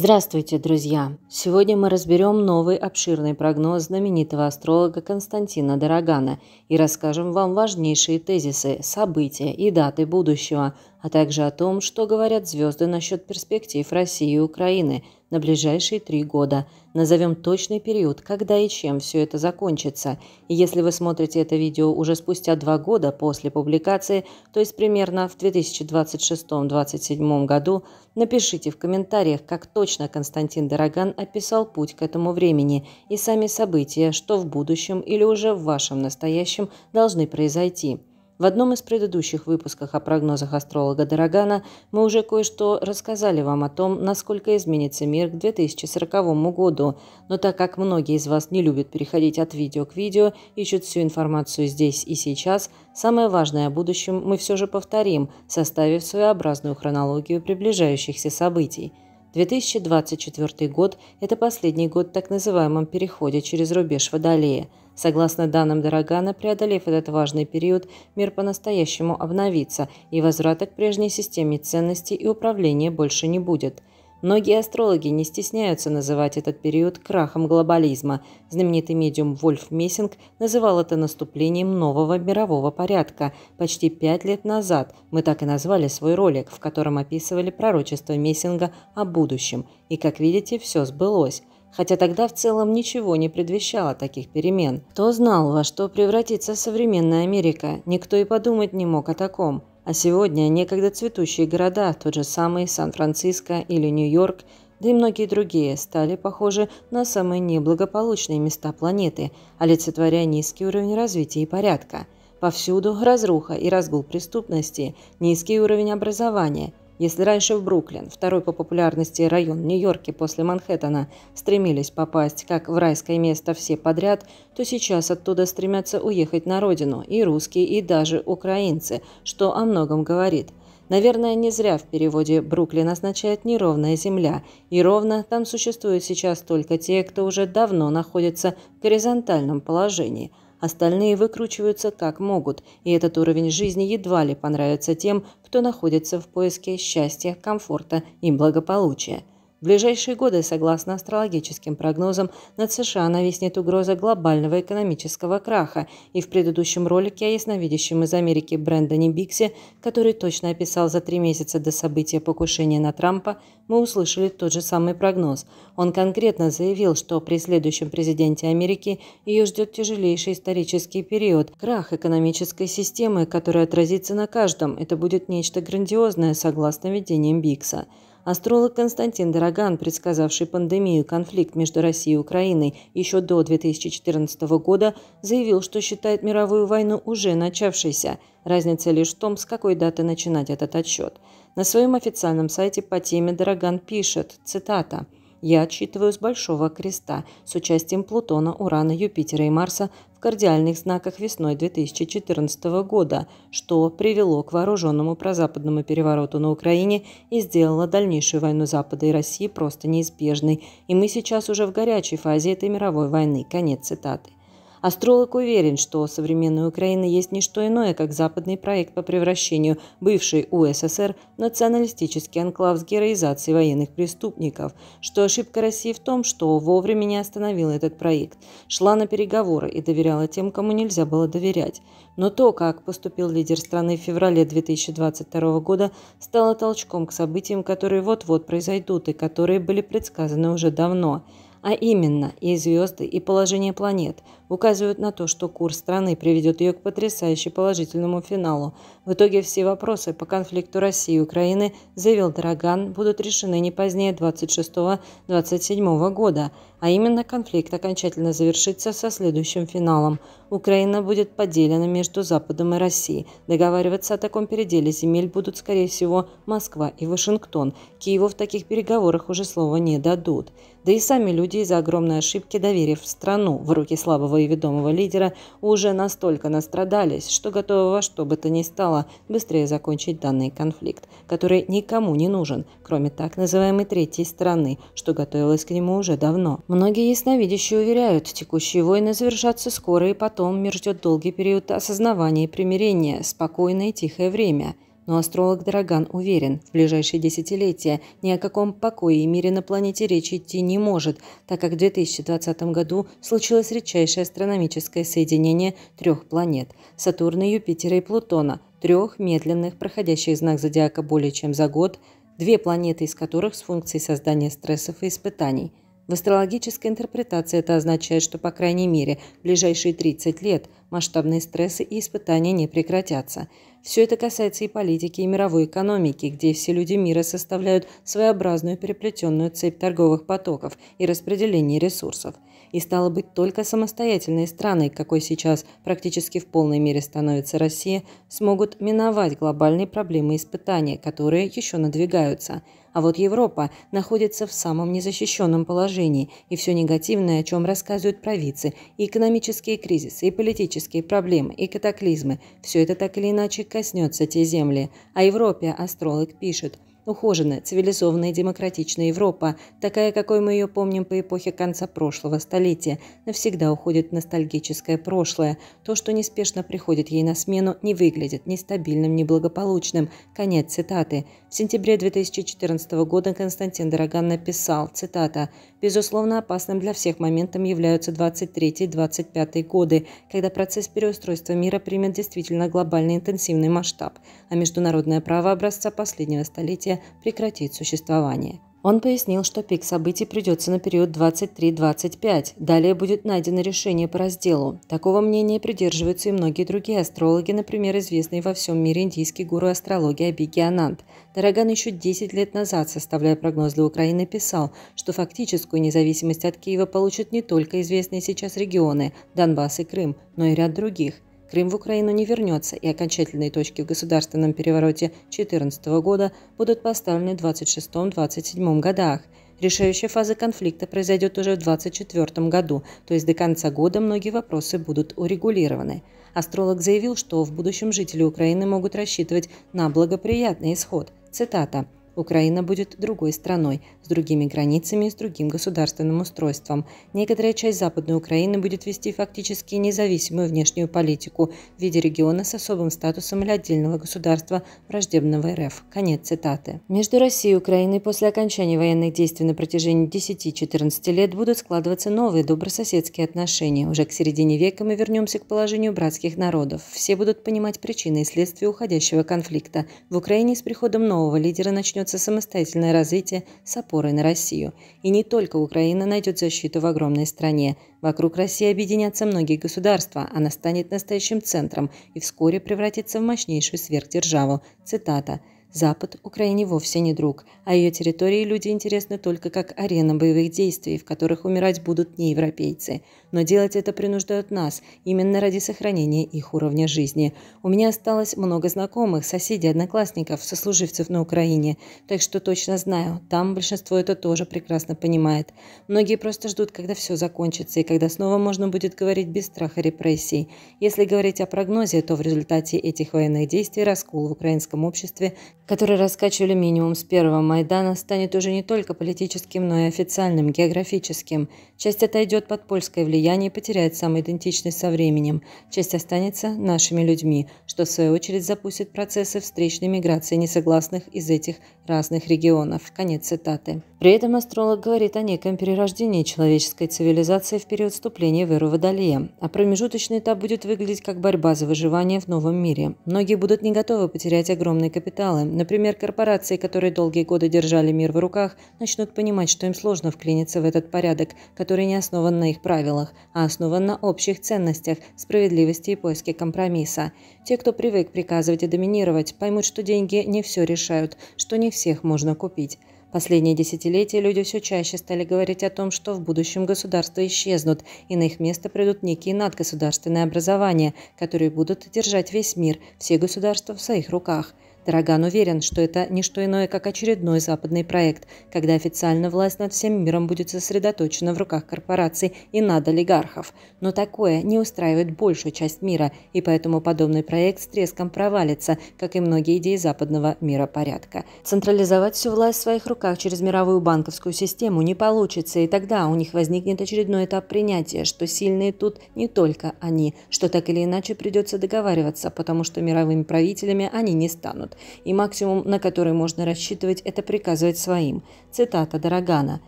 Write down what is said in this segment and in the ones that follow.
Здравствуйте, друзья! Сегодня мы разберем новый обширный прогноз знаменитого астролога Константина Дорогана и расскажем вам важнейшие тезисы, события и даты будущего, а также о том, что говорят звезды насчет перспектив России и Украины – на ближайшие три года. Назовем точный период, когда и чем все это закончится. И если вы смотрите это видео уже спустя два года после публикации, то есть примерно в 2026-2027 году, напишите в комментариях, как точно Константин Дороган описал путь к этому времени и сами события, что в будущем или уже в вашем настоящем должны произойти. В одном из предыдущих выпусков о прогнозах астролога Дорогана мы уже кое-что рассказали вам о том, насколько изменится мир к 2040 году, но так как многие из вас не любят переходить от видео к видео, ищут всю информацию здесь и сейчас, самое важное о будущем мы все же повторим, составив своеобразную хронологию приближающихся событий. 2024 год – это последний год в так называемом переходе через рубеж Водолея – Согласно данным Дорогана, преодолев этот важный период, мир по-настоящему обновится, и возврата к прежней системе ценностей и управления больше не будет. Многие астрологи не стесняются называть этот период крахом глобализма. Знаменитый медиум Вольф Мессинг называл это наступлением нового мирового порядка. Почти пять лет назад мы так и назвали свой ролик, в котором описывали пророчество Мессинга о будущем. И, как видите, все сбылось. Хотя тогда в целом ничего не предвещало таких перемен. Кто знал, во что превратится современная Америка, никто и подумать не мог о таком. А сегодня некогда цветущие города, тот же самый Сан-Франциско или Нью-Йорк, да и многие другие, стали похожи на самые неблагополучные места планеты, олицетворяя низкий уровень развития и порядка. Повсюду разруха и разгул преступности, низкий уровень образования – если раньше в Бруклин, второй по популярности район Нью-Йорке после Манхэттена, стремились попасть как в райское место все подряд, то сейчас оттуда стремятся уехать на родину и русские, и даже украинцы, что о многом говорит. Наверное, не зря в переводе «Бруклин» означает «неровная земля», и ровно там существуют сейчас только те, кто уже давно находится в горизонтальном положении – остальные выкручиваются как могут, и этот уровень жизни едва ли понравится тем, кто находится в поиске счастья, комфорта и благополучия – в ближайшие годы, согласно астрологическим прогнозам, над США нависнет угроза глобального экономического краха, и в предыдущем ролике о ясновидящем из Америки Брэндоне Биксе, который точно описал за три месяца до события покушения на Трампа, мы услышали тот же самый прогноз. Он конкретно заявил, что при следующем президенте Америки ее ждет тяжелейший исторический период, крах экономической системы, который отразится на каждом. Это будет нечто грандиозное, согласно видениям Бикса. Астролог Константин Дороган, предсказавший пандемию и конфликт между Россией и Украиной еще до 2014 года, заявил, что считает мировую войну уже начавшейся. Разница лишь в том, с какой даты начинать этот отсчет. На своем официальном сайте по теме Дороган пишет, цитата, я отсчитываю с Большого Креста с участием Плутона, Урана, Юпитера и Марса в кардиальных знаках весной 2014 года, что привело к вооруженному прозападному перевороту на Украине и сделало дальнейшую войну Запада и России просто неизбежной. И мы сейчас уже в горячей фазе этой мировой войны. Конец цитаты. Астролог уверен, что современная Украина есть не что иное, как западный проект по превращению бывшей УССР в националистический анклав с героизацией военных преступников, что ошибка России в том, что вовремя не остановила этот проект, шла на переговоры и доверяла тем, кому нельзя было доверять. Но то, как поступил лидер страны в феврале 2022 года, стало толчком к событиям, которые вот-вот произойдут и которые были предсказаны уже давно а именно и звезды, и положение планет, указывают на то, что курс страны приведет ее к потрясающе положительному финалу. В итоге все вопросы по конфликту России и Украины, заявил Дороган, будут решены не позднее 26-27 года, а именно конфликт окончательно завершится со следующим финалом. Украина будет поделена между Западом и Россией. Договариваться о таком переделе земель будут, скорее всего, Москва и Вашингтон. Киеву в таких переговорах уже слова не дадут. Да и сами люди из-за огромной ошибки, доверив страну в руки слабого и ведомого лидера уже настолько настрадались, что готовы во что бы то ни стало быстрее закончить данный конфликт, который никому не нужен, кроме так называемой третьей страны, что готовилось к нему уже давно. Многие ясновидящие уверяют, текущие войны завершатся скоро и потом мир ждет долгий период осознавания и примирения, спокойное и тихое время – но астролог Дороган уверен, в ближайшие десятилетия ни о каком покое и мире на планете речи идти не может, так как в 2020 году случилось редчайшее астрономическое соединение трех планет – Сатурна, Юпитера и Плутона, трех медленных, проходящих знак зодиака более чем за год, две планеты из которых с функцией создания стрессов и испытаний – в астрологической интерпретации это означает, что, по крайней мере, в ближайшие 30 лет масштабные стрессы и испытания не прекратятся. Все это касается и политики, и мировой экономики, где все люди мира составляют своеобразную переплетенную цепь торговых потоков и распределения ресурсов – и стала быть только самостоятельные страны, какой сейчас практически в полной мере становится Россия, смогут миновать глобальные проблемы и испытания, которые еще надвигаются. А вот Европа находится в самом незащищенном положении, и все негативное, о чем рассказывают провидцы, и экономические кризисы, и политические проблемы, и катаклизмы, все это так или иначе коснется те земли. А Европе астролог пишет – ухоженная, цивилизованная и демократичная Европа, такая, какой мы ее помним по эпохе конца прошлого столетия, навсегда уходит в ностальгическое прошлое. То, что неспешно приходит ей на смену, не выглядит ни стабильным, ни благополучным. Конец цитаты. В сентябре 2014 года Константин Дороган написал, цитата, «Безусловно, опасным для всех моментом являются 23-25 годы, когда процесс переустройства мира примет действительно глобальный интенсивный масштаб, а международное право образца последнего столетия Турция прекратит существование. Он пояснил, что пик событий придется на период 23-25. Далее будет найдено решение по разделу. Такого мнения придерживаются и многие другие астрологи, например, известный во всем мире индийский гуру астрологии Абиги Ананд. Тараган еще 10 лет назад, составляя прогноз для Украины, писал, что фактическую независимость от Киева получат не только известные сейчас регионы – Донбасс и Крым, но и ряд других – Крым в Украину не вернется, и окончательные точки в государственном перевороте 2014 года будут поставлены в 26-27 годах. Решающая фаза конфликта произойдет уже в 2024 году, то есть до конца года многие вопросы будут урегулированы. Астролог заявил, что в будущем жители Украины могут рассчитывать на благоприятный исход. Цитата. Украина будет другой страной, с другими границами и с другим государственным устройством. Некоторая часть Западной Украины будет вести фактически независимую внешнюю политику в виде региона с особым статусом или отдельного государства враждебного РФ. Конец цитаты. Между Россией и Украиной после окончания военных действий на протяжении 10-14 лет будут складываться новые добрососедские отношения. Уже к середине века мы вернемся к положению братских народов. Все будут понимать причины и следствия уходящего конфликта. В Украине с приходом нового лидера начнет начнется самостоятельное развитие с опорой на Россию. И не только Украина найдет защиту в огромной стране. Вокруг России объединятся многие государства, она станет настоящим центром и вскоре превратится в мощнейшую сверхдержаву. Цитата. Запад Украине вовсе не друг, а ее территории люди интересны только как арена боевых действий, в которых умирать будут не европейцы. Но делать это принуждают нас, именно ради сохранения их уровня жизни. У меня осталось много знакомых, соседей, одноклассников, сослуживцев на Украине, так что точно знаю, там большинство это тоже прекрасно понимает. Многие просто ждут, когда все закончится и когда снова можно будет говорить без страха репрессий. Если говорить о прогнозе, то в результате этих военных действий раскол в украинском обществе который раскачивали минимум с первого Майдана, станет уже не только политическим, но и официальным, географическим. Часть отойдет под польское влияние и потеряет самоидентичность со временем. Часть останется нашими людьми, что в свою очередь запустит процессы встречной миграции несогласных из этих разных регионов. Конец цитаты. При этом астролог говорит о неком перерождении человеческой цивилизации в период вступления в эру Водолея, а промежуточный этап будет выглядеть как борьба за выживание в новом мире. Многие будут не готовы потерять огромные капиталы, Например, корпорации, которые долгие годы держали мир в руках, начнут понимать, что им сложно вклиниться в этот порядок, который не основан на их правилах, а основан на общих ценностях, справедливости и поиске компромисса. Те, кто привык приказывать и доминировать, поймут, что деньги не все решают, что не всех можно купить. Последние десятилетия люди все чаще стали говорить о том, что в будущем государства исчезнут, и на их место придут некие надгосударственные образования, которые будут держать весь мир, все государства в своих руках – Дороган уверен, что это не что иное, как очередной западный проект, когда официально власть над всем миром будет сосредоточена в руках корпораций и над олигархов. Но такое не устраивает большую часть мира, и поэтому подобный проект с треском провалится, как и многие идеи западного мира порядка. Централизовать всю власть в своих руках через мировую банковскую систему не получится, и тогда у них возникнет очередной этап принятия, что сильные тут не только они, что так или иначе придется договариваться, потому что мировыми правителями они не станут и максимум, на который можно рассчитывать, это приказывать своим. Цитата Дорогана.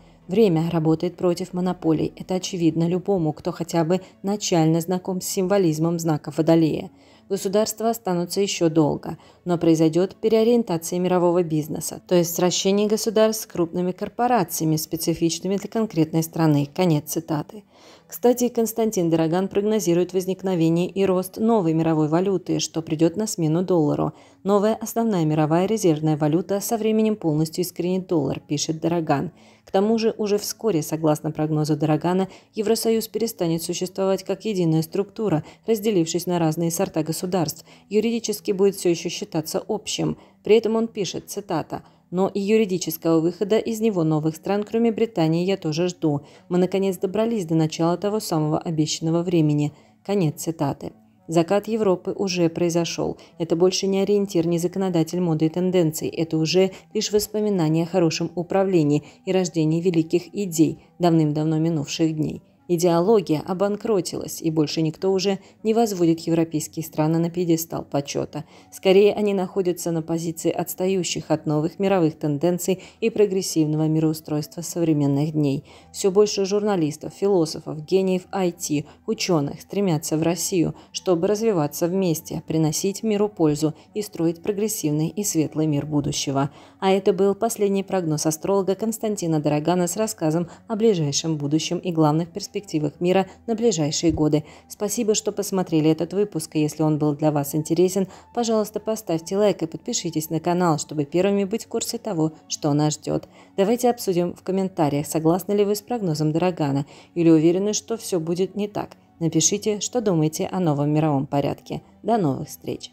Время работает против монополий. Это очевидно любому, кто хотя бы начально знаком с символизмом знака Водолея. Государства останутся еще долго, но произойдет переориентация мирового бизнеса, то есть сращение государств с крупными корпорациями, специфичными для конкретной страны. Конец цитаты. Кстати, Константин Дороган прогнозирует возникновение и рост новой мировой валюты, что придет на смену доллару. Новая основная мировая резервная валюта со временем полностью искоренит доллар, пишет Дороган. К тому же уже вскоре, согласно прогнозу Дорогана, Евросоюз перестанет существовать как единая структура, разделившись на разные сорта государств. Юридически будет все еще считаться общим. При этом он пишет, цитата, но и юридического выхода из него новых стран, кроме Британии, я тоже жду. Мы наконец добрались до начала того самого обещанного времени. Конец цитаты. Закат Европы уже произошел. Это больше не ориентир, не законодатель моды и тенденций. Это уже лишь воспоминания о хорошем управлении и рождении великих идей давным-давно минувших дней. Идеология обанкротилась, и больше никто уже не возводит европейские страны на пьедестал почета. Скорее, они находятся на позиции отстающих от новых мировых тенденций и прогрессивного мироустройства современных дней. Все больше журналистов, философов, гениев IT, ученых стремятся в Россию, чтобы развиваться вместе, приносить миру пользу и строить прогрессивный и светлый мир будущего. А это был последний прогноз астролога Константина Дорогана с рассказом о ближайшем будущем и главных перспективах перспективах мира на ближайшие годы. Спасибо, что посмотрели этот выпуск. Если он был для вас интересен, пожалуйста, поставьте лайк и подпишитесь на канал, чтобы первыми быть в курсе того, что нас ждет. Давайте обсудим в комментариях, согласны ли вы с прогнозом Дорогана или уверены, что все будет не так. Напишите, что думаете о новом мировом порядке. До новых встреч!